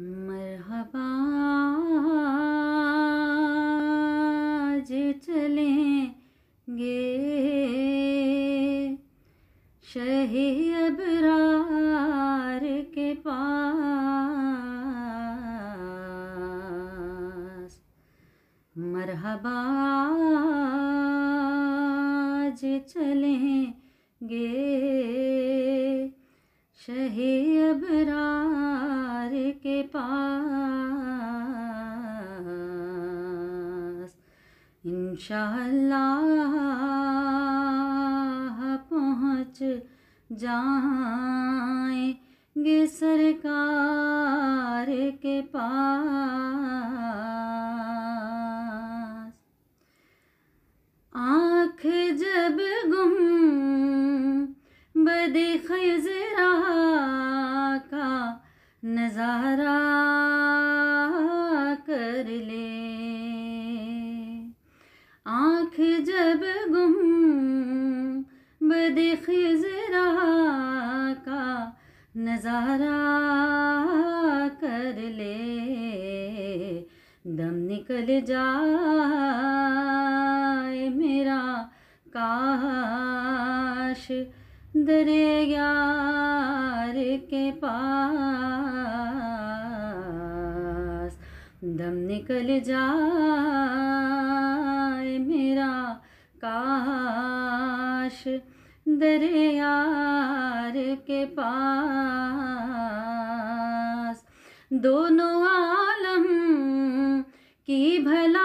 मरहबा जे चलेंगे शह अबरार के पास मरहबा जे चलेंगे शह अबरार द्वार के पास इंशाल्लाह पहुँच जाएंगे सरकार के पास आँख जब गुम बदे खजरा नज़ारा कर ले आँख जब गुम जरा का नज़ारा कर ले दम निकल जाए मेरा काश दरिया के पास दम निकल जाए मेरा काश दरियार के पास दोनों आलम की भला